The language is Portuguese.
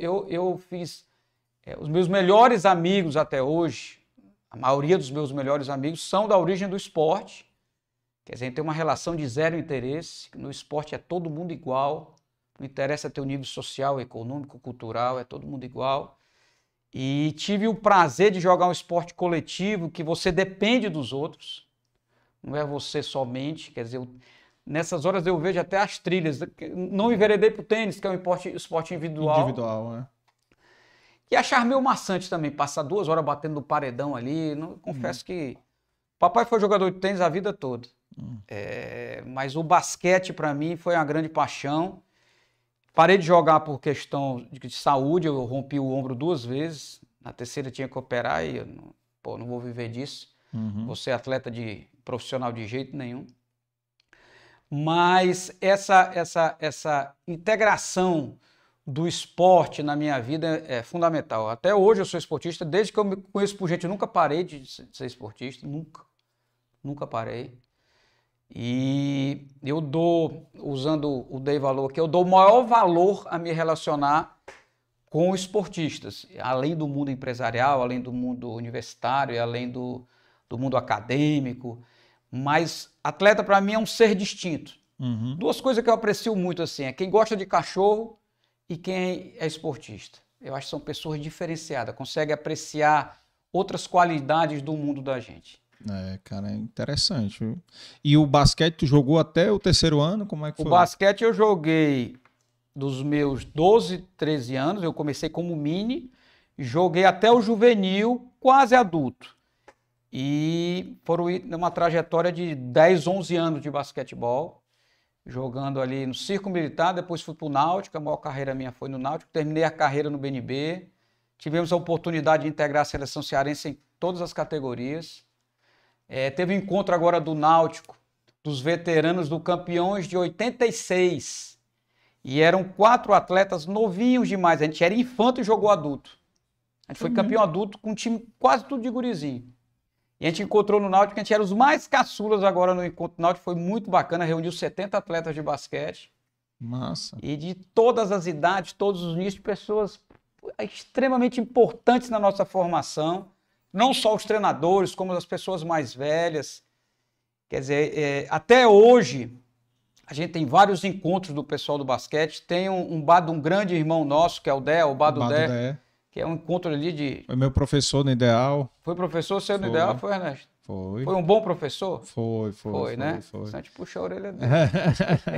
Eu, eu fiz é, os meus melhores amigos até hoje, a maioria dos meus melhores amigos são da origem do esporte. Quer dizer, tem uma relação de zero interesse. No esporte é todo mundo igual. Não interessa ter um nível social, econômico, cultural, é todo mundo igual. E tive o prazer de jogar um esporte coletivo que você depende dos outros. Não é você somente. Quer dizer, Nessas horas eu vejo até as trilhas. Não enveredei pro tênis, que é um esporte, esporte individual. Individual, né? E achar meio maçante também, passar duas horas batendo no paredão ali. Não, confesso hum. que. Papai foi jogador de tênis a vida toda. Hum. É, mas o basquete, para mim, foi uma grande paixão. Parei de jogar por questão de, de saúde, eu rompi o ombro duas vezes. Na terceira tinha que operar e eu não, pô, não vou viver disso. Uhum. Vou ser atleta de profissional de jeito nenhum mas essa, essa, essa integração do esporte na minha vida é, é fundamental. Até hoje eu sou esportista, desde que eu me conheço por gente, eu nunca parei de ser esportista, nunca, nunca parei. E eu dou, usando o Dei Valor aqui, eu dou o maior valor a me relacionar com esportistas, além do mundo empresarial, além do mundo universitário, além do, do mundo acadêmico. Mas atleta para mim é um ser distinto. Uhum. Duas coisas que eu aprecio muito assim é quem gosta de cachorro e quem é esportista. Eu acho que são pessoas diferenciadas, conseguem apreciar outras qualidades do mundo da gente. É, cara, é interessante. E o basquete tu jogou até o terceiro ano? Como é que foi? O basquete eu joguei dos meus 12, 13 anos, eu comecei como mini, joguei até o juvenil, quase adulto e foram numa trajetória de 10, 11 anos de basquetebol, jogando ali no Circo Militar, depois fui para o Náutico, a maior carreira minha foi no Náutico, terminei a carreira no BNB, tivemos a oportunidade de integrar a seleção cearense em todas as categorias. É, teve um encontro agora do Náutico, dos veteranos do Campeões de 86, e eram quatro atletas novinhos demais, a gente era infanto e jogou adulto. A gente foi uhum. campeão adulto com um time quase tudo de gurizinho. E a gente encontrou no Náutico, a gente era os mais caçulas agora no encontro Náutico, foi muito bacana, reuniu 70 atletas de basquete. Massa. E de todas as idades, todos os níveis, pessoas extremamente importantes na nossa formação, não só os treinadores, como as pessoas mais velhas. Quer dizer, é, até hoje, a gente tem vários encontros do pessoal do basquete. Tem um, um bar de um grande irmão nosso, que é o Dé, o Bar do Dé que é um encontro ali de. Foi meu professor no ideal. Foi professor seu no ideal, foi, Ernesto? Foi. Foi um bom professor? Foi, foi. Foi, foi né? Foi. Santos puxou a orelha dele.